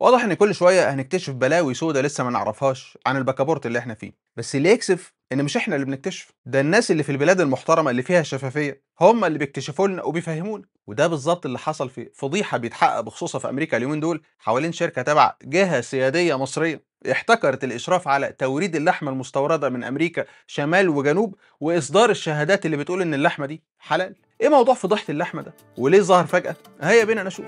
واضح ان كل شويه هنكتشف بلاوي سودا لسه ما نعرفهاش عن الباكابورت اللي احنا فيه بس اللي يكسف ان مش احنا اللي بنكتشف ده الناس اللي في البلاد المحترمه اللي فيها الشفافيه هم اللي بيكتشفوا لنا وبيفهمونا وده بالظبط اللي حصل في فضيحه بيتحقق بخصوصها في امريكا اليومين دول حوالين شركه تبع جهه سياديه مصريه احتكرت الاشراف على توريد اللحمه المستورده من امريكا شمال وجنوب واصدار الشهادات اللي بتقول ان اللحمه دي حلال ايه موضوع فضيحه اللحمه ده وليه ظهر فجاه هيا بينا نشوف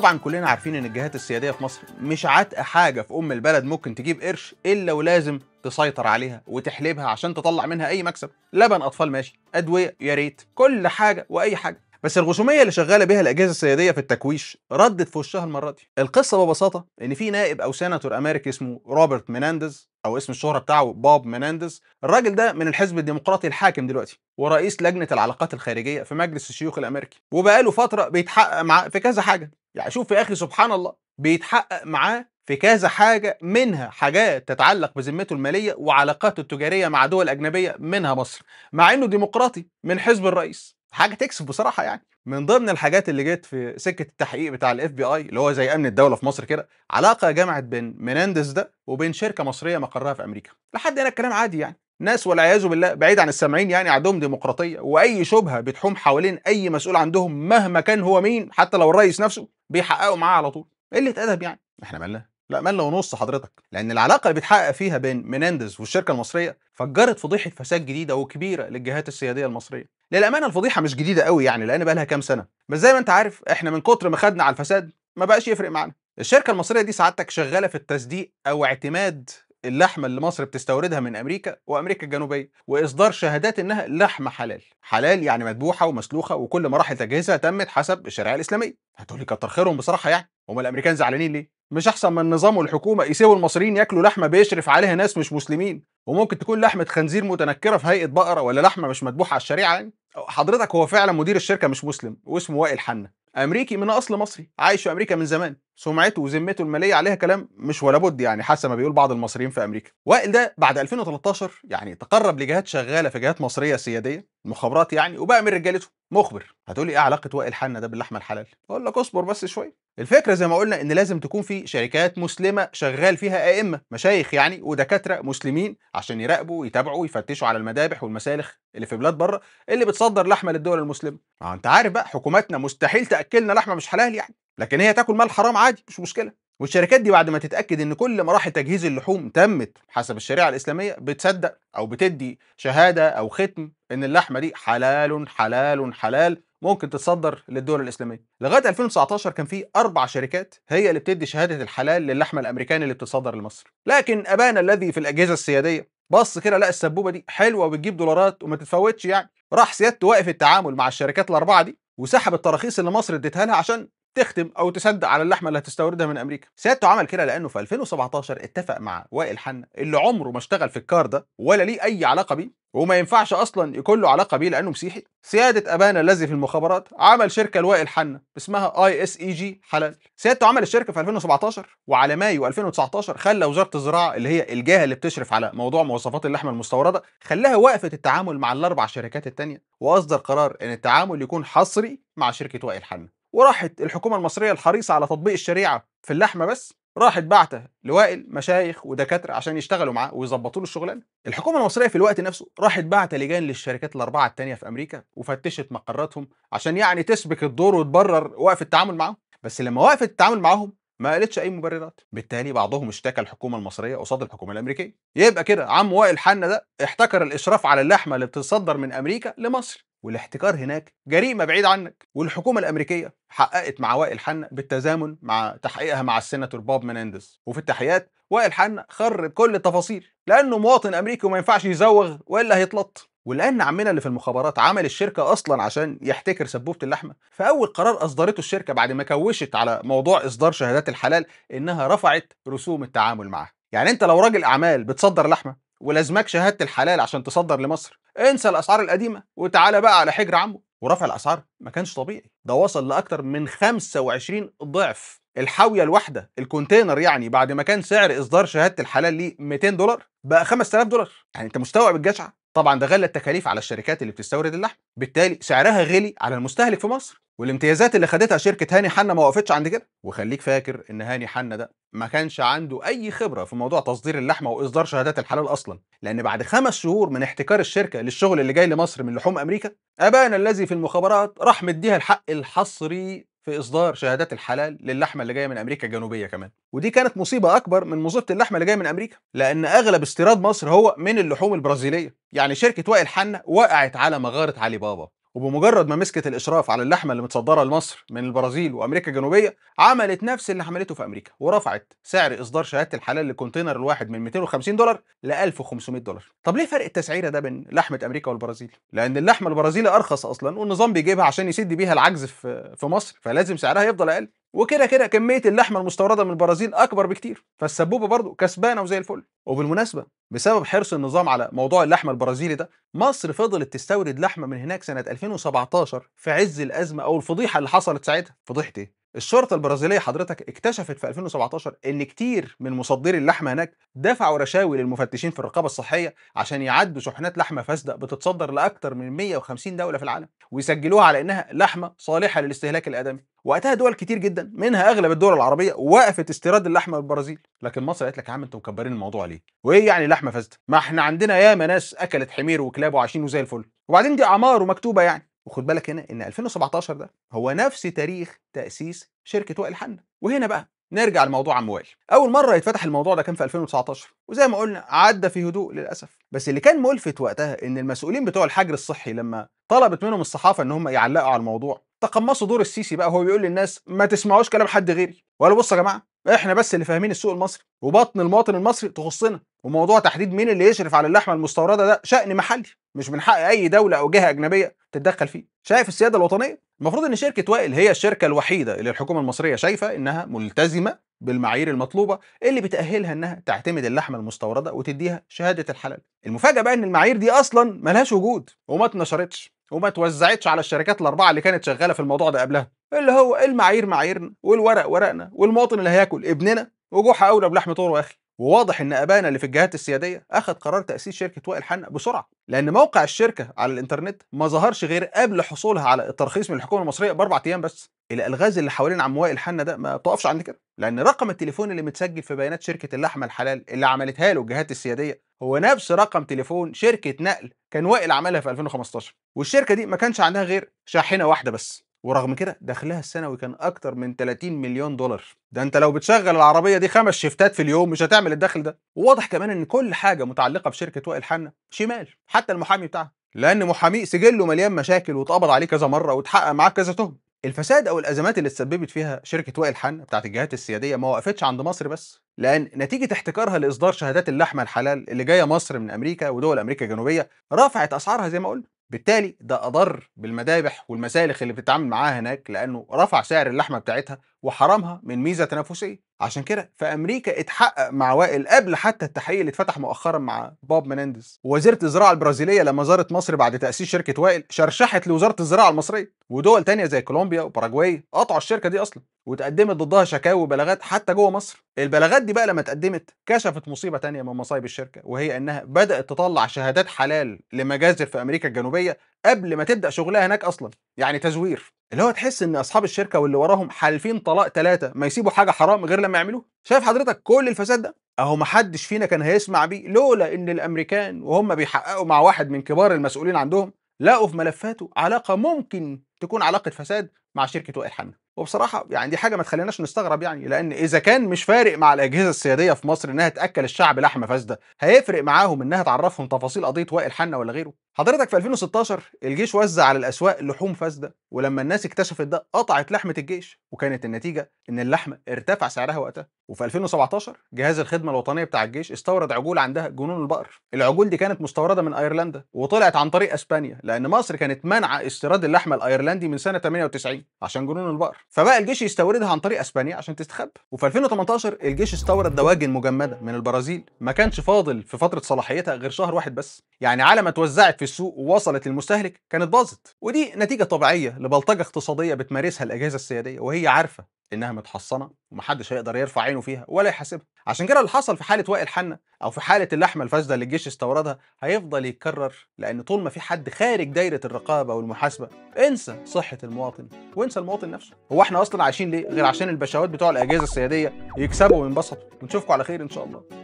طبعا كلنا عارفين ان الجهات السياديه في مصر مش عاتقه حاجه في ام البلد ممكن تجيب قرش الا ولازم تسيطر عليها وتحلبها عشان تطلع منها اي مكسب لبن اطفال ماشي ادويه يا ريت كل حاجه واي حاجه بس الغشوميه اللي شغاله بيها الاجهزه السياديه في التكويش ردت في وشها المره دي القصه ببساطه ان في نائب او سيناتور امريكي اسمه روبرت مينانديز او اسم الشهره بتاعه باب مينانديز الراجل ده من الحزب الديمقراطي الحاكم دلوقتي ورئيس لجنه العلاقات الخارجيه في مجلس الشيوخ الامريكي وبقاله فتره بيتحقق معاه في كذا حاجه يعني شوف يا اخي سبحان الله بيتحقق معاه في كذا حاجة منها حاجات تتعلق بذمته المالية وعلاقاته التجارية مع دول أجنبية منها مصر مع إنه ديمقراطي من حزب الرئيس حاجة تكسب بصراحة يعني من ضمن الحاجات اللي جت في سكة التحقيق بتاع الاف بي اي اللي هو زي أمن الدولة في مصر كده علاقة جمعت بين مناندز ده وبين شركة مصرية مقرها في أمريكا لحد هنا الكلام عادي يعني ناس والعياذ بالله بعيد عن السامعين يعني عندهم ديمقراطية وأي شبهة بتحوم حوالين أي مسؤول عندهم مهما كان هو مين حتى لو الرئيس نفسه بيحققوا معاه على طول قلة أدب يعني احنا مالنا لا مالنا ونص حضرتك لأن العلاقة اللي بيتحقق فيها بين مينانديز والشركة المصرية فجرت فضيحة فساد جديدة وكبيرة للجهات السيادية المصرية للأمانة الفضيحة مش جديدة قوي يعني لأن بقى لها كام سنة بس زي ما أنت عارف إحنا من كتر ما خدنا على الفساد ما بقاش يفرق معانا الشركة المصرية دي سعادتك شغالة في التصديق أو اعتماد اللحمه اللي مصر بتستوردها من امريكا وامريكا الجنوبيه واصدار شهادات انها لحمه حلال حلال يعني مذبوحه ومسلوخه وكل مراحل تجهيزها تمت حسب الشريعه الاسلاميه هتقول لي كتر خيرهم بصراحه يعني هم الامريكان زعلانين ليه مش احسن من النظام والحكومه يسيبوا المصريين ياكلوا لحمه بيشرف عليها ناس مش مسلمين وممكن تكون لحمه خنزير متنكره في هيئه بقره ولا لحمه مش مذبوحه على الشريعه يعني حضرتك هو فعلا مدير الشركه مش مسلم واسمه وائل حنه امريكي من اصل مصري عايش في امريكا من زمان سمعته وذمته الماليه عليها كلام مش ولا بد يعني حسب ما بيقول بعض المصريين في امريكا وائل ده بعد 2013 يعني تقرب لجهات شغاله في جهات مصريه سياديه مخابرات يعني وبقى من رجالته مخبر هتقولي ايه علاقه وائل حنا ده باللحمه الحلال اقول لك اصبر بس شويه الفكره زي ما قلنا ان لازم تكون في شركات مسلمه شغال فيها ائمه مشايخ يعني ودكاتره مسلمين عشان يراقبوا ويتابعوا ويفتشوا على المذابح والمسالخ اللي في بلاد بره اللي بتصدر لحمه للدول المسلمه ما انت عارف بقى حكوماتنا مستحيل تاكلنا لحمه مش حلال يعني لكن هي تاكل مال حرام عادي مش مشكله والشركات دي بعد ما تتاكد ان كل مراحل تجهيز اللحوم تمت حسب الشريعه الاسلاميه بتصدق او بتدي شهاده او ختم ان اللحمه دي حلال حلال حلال ممكن تتصدر للدول الاسلاميه لغايه 2019 كان في اربع شركات هي اللي بتدي شهاده الحلال للحمه الامريكاني اللي بتتصدر لمصر لكن ابانا الذي في الاجهزه السياديه بص كده لقى السبوبه دي حلوه وبتجيب دولارات وما تتفوتش يعني راح سيادته واقف التعامل مع الشركات الاربعه دي وسحب التراخيص اللي مصر اديتها لها عشان تخدم او تسد على اللحمه اللي هتستوردها من امريكا سيادته عمل كده لانه في 2017 اتفق مع وائل حنا اللي عمره ما اشتغل في الكار ده ولا ليه اي علاقه بيه وما ينفعش اصلا يكون له علاقه بيه لانه مسيحي سياده ابانا الذي في المخابرات عمل شركه لوائل حنا اسمها اي اس اي جي حلال سيادته عمل الشركه في 2017 وعلى مايو 2019 خلى وزاره الزراعه اللي هي الجهه اللي بتشرف على موضوع مواصفات اللحمه المستورده خلاها وقفت التعامل مع الاربع شركات الثانيه واصدر قرار ان التعامل يكون حصري مع شركه وائل حنا وراحت الحكومه المصريه الحريصه على تطبيق الشريعه في اللحمه بس راحت بعتة لوائل مشايخ ودكاتره عشان يشتغلوا معاه ويظبطوا له الشغلانه. الحكومه المصريه في الوقت نفسه راحت بعتة لجان للشركات الاربعه الثانيه في امريكا وفتشت مقراتهم عشان يعني تسبك الدور وتبرر وقف التعامل معاهم. بس لما وقفت التعامل معاهم ما قالتش اي مبررات بالتالي بعضهم اشتكى الحكومه المصريه قصاد الحكومه الامريكيه يبقى كده عم وائل حنا ده احتكر الاشراف على اللحمه اللي بتتصدر من امريكا لمصر والاحتكار هناك جريمه بعيد عنك والحكومه الامريكيه حققت مع وائل حنا بالتزامن مع تحقيقها مع السيناتور بوب منندز وفي التحيات وائل حنا خرب كل التفاصيل لانه مواطن امريكي وما ينفعش يزوغ والا هيتلط ولان عمنا اللي في المخابرات عمل الشركه اصلا عشان يحتكر سبوبه اللحمه فاول قرار اصدرته الشركه بعد ما كوشت على موضوع اصدار شهادات الحلال انها رفعت رسوم التعامل معها يعني انت لو راجل اعمال بتصدر لحمه ولازمك شهاده الحلال عشان تصدر لمصر انسى الاسعار القديمه وتعالى بقى على حجر عمه ورفع الاسعار ما كانش طبيعي ده وصل لاكثر من 25 ضعف الحاويه الواحده الكونتينر يعني بعد ما كان سعر اصدار شهاده الحلال ليه 200 دولار بقى 5000 دولار يعني انت مستوعب الجشعه طبعا ده غلى التكاليف على الشركات اللي بتستورد اللحم بالتالي سعرها غلي على المستهلك في مصر والامتيازات اللي خدتها شركه هاني حنا ما وقفتش عند كده وخليك فاكر ان هاني حنا ده ما كانش عنده اي خبره في موضوع تصدير اللحمه واصدار شهادات الحلال اصلا لان بعد خمس شهور من احتكار الشركه للشغل اللي جاي لمصر من لحوم امريكا ابانا الذي في المخابرات راح مديها الحق الحصري في اصدار شهادات الحلال للحمه اللي جايه من امريكا الجنوبيه كمان ودي كانت مصيبه اكبر من مصيبه اللحمه اللي جايه من امريكا لان اغلب استيراد مصر هو من اللحوم البرازيليه يعني شركه وائل حنه وقعت على مغاره علي بابا وبمجرد ما مسكت الاشراف على اللحمه اللي متصدره لمصر من البرازيل وامريكا الجنوبيه عملت نفس اللي عملته في امريكا ورفعت سعر اصدار شهاده الحلال للكونتينر الواحد من 250 دولار ل 1500 دولار طب ليه فرق التسعيره ده بين لحمه امريكا والبرازيل لان اللحمه البرازيلي ارخص اصلا والنظام بيجيبها عشان يسد بيها العجز في مصر فلازم سعرها يفضل اقل وكده كده كميه اللحمه المستورده من البرازيل اكبر بكتير فالسبوبه برضه كسبانه وزي الفل وبالمناسبه بسبب حرص النظام على موضوع اللحمه البرازيلي ده مصر فضلت تستورد لحمه من هناك سنه 2017 في عز الازمه او الفضيحه اللي حصلت ساعتها فضيحه ايه الشرطه البرازيليه حضرتك اكتشفت في 2017 ان كتير من مصدري اللحمه هناك دفعوا رشاوي للمفتشين في الرقابه الصحيه عشان يعدوا شحنات لحمه فاسده بتتصدر لاكثر من 150 دوله في العالم ويسجلوها على انها لحمه صالحه للاستهلاك الادمي وقتها دول كتير جدا منها اغلب الدول العربيه وقفت استيراد اللحمه من البرازيل لكن مصر قالت لك يا عم انتوا مكبرين الموضوع ليه وايه يعني لحمه فاسده ما احنا عندنا ياما ناس اكلت حمير وكلاب وعايشين وزي الفل وبعدين دي اعمار ومكتوبه يعني وخد بالك هنا ان 2017 ده هو نفس تاريخ تاسيس شركه وائل حنا وهنا بقى نرجع لموضوع عم وائل اول مره يتفتح الموضوع ده كان في 2019 وزي ما قلنا عدى في هدوء للاسف بس اللي كان ملفت وقتها ان المسؤولين بتوع الحجر الصحي لما طلبت منهم الصحافه ان هم يعلقوا على الموضوع تقمصوا دور السيسي بقى هو بيقول للناس ما تسمعوش كلام حد غيري ولا بصوا يا جماعه احنا بس اللي فاهمين السوق المصري وبطن المواطن المصري تخصنا وموضوع تحديد مين اللي يشرف على اللحمه المستورده ده شأن محلي مش من حق اي دوله او جهه اجنبيه تتدخل فيه شايف السياده الوطنيه المفروض ان شركه وائل هي الشركه الوحيده اللي الحكومه المصريه شايفه انها ملتزمه بالمعايير المطلوبه اللي بتاهلها انها تعتمد اللحمه المستورده وتديها شهاده الحلال المفاجاه بقى ان المعايير دي اصلا ملهاش وجود وما اتنشرتش وما توزعتش على الشركات الاربعه اللي كانت شغاله في الموضوع ده قبلها اللي هو المعايير معاييرنا والورق ورقنا والمواطن اللي هياكل ابننا وجوحة اولى بلحمه طور واخي وواضح ان ابانا اللي في الجهات السياديه اخذ قرار تاسيس شركه وائل حنا بسرعه لان موقع الشركه على الانترنت ما ظهرش غير قبل حصولها على الترخيص من الحكومه المصريه باربع ايام بس الالغاز اللي حوالين عم وائل حنا ده ما توقفش عند كده لان رقم التليفون اللي متسجل في بيانات شركه اللحمه الحلال اللي عملتها له الجهات السياديه هو نفس رقم تليفون شركه نقل كان وائل عملها في 2015 والشركه دي ما كانش عندها غير شاحنه واحده بس ورغم كده دخلها السنوي كان اكتر من 30 مليون دولار ده انت لو بتشغل العربيه دي خمس شيفتات في اليوم مش هتعمل الدخل ده وواضح كمان ان كل حاجه متعلقه بشركه وائل حنا شمال حتى المحامي بتاعها لان محاميه سجله مليان مشاكل واتقبض عليه كذا مره واتحقق معاه كذا تهم الفساد او الازمات اللي تسببت فيها شركه وائل حنا بتاعت الجهات السياديه ما وقفتش عند مصر بس لان نتيجه احتكارها لاصدار شهادات اللحمه الحلال اللي جايه مصر من امريكا ودول امريكا الجنوبيه رفعت اسعارها زي ما قلنا بالتالي ده اضر بالمذابح والمسالخ اللي بتتعامل معاها هناك لانه رفع سعر اللحمه بتاعتها وحرمها من ميزه تنافسيه عشان كده في امريكا اتحقق مع وائل قبل حتى التحقيق اللي اتفتح مؤخرا مع بوب منانديز وزيره الزراعه البرازيليه لما زارت مصر بعد تاسيس شركه وائل شرشحت لوزاره الزراعه المصريه ودول تانية زي كولومبيا وباراجواي قطعوا الشركه دي اصلا وتقدمت ضدها شكاوي وبلاغات حتى جوه مصر البلاغات دي بقى لما اتقدمت كشفت مصيبه تانية من مصايب الشركه وهي انها بدات تطلع شهادات حلال لمجازر في امريكا الجنوبيه قبل ما تبدا شغلها هناك اصلا يعني تزوير اللي هو تحس ان اصحاب الشركه واللي وراهم حالفين طلاق ثلاثه ما يسيبوا حاجه حرام غير لما يعملوه شايف حضرتك كل الفساد ده اهو ما حدش فينا كان هيسمع بيه لولا ان الامريكان وهم بيحققوا مع واحد من كبار المسؤولين عندهم لقوا في ملفاته علاقه ممكن تكون علاقه فساد مع شركه وائل حنا وبصراحه يعني دي حاجه ما تخليناش نستغرب يعني لان اذا كان مش فارق مع الاجهزه السياديه في مصر انها تاكل الشعب لحمه فاسده هيفرق معاهم انها تعرفهم تفاصيل قضيه وائل حنا ولا غيره حضرتك في 2016 الجيش وزع على الاسواق لحوم فاسده ولما الناس اكتشفت ده قطعت لحمه الجيش وكانت النتيجه ان اللحمه ارتفع سعرها وقتها وفي 2017 جهاز الخدمه الوطنيه بتاع الجيش استورد عجول عندها جنون البقر العجول دي كانت مستورده من ايرلندا وطلعت عن طريق اسبانيا لان مصر كانت منع استيراد اللحمه الايرلندي من سنه 98 عشان جنون البقر فبقى الجيش يستوردها عن طريق اسبانيا عشان تستخبى وفي 2018 الجيش استورد دواجن مجمده من البرازيل ما كانش فاضل في فتره صلاحيتها غير شهر واحد بس يعني على ما اتوزعت في السوق ووصلت للمستهلك كانت باظت ودي نتيجه طبيعيه لبلطجه اقتصاديه بتمارسها الاجهزه السياديه وهي عارفه انها متحصنه ومحدش هيقدر يرفع عينه فيها ولا يحاسبها عشان كده اللي حصل في حاله وائل حنه او في حاله اللحمه الفاسده اللي الجيش استوردها هيفضل يتكرر لان طول ما في حد خارج دايره الرقابه والمحاسبه انسى صحه المواطن وانسى المواطن نفسه هو احنا اصلا عايشين ليه غير عشان البشوات بتوع الاجهزه السياديه يكسبوا وينبسطوا ونشوفكم على خير ان شاء الله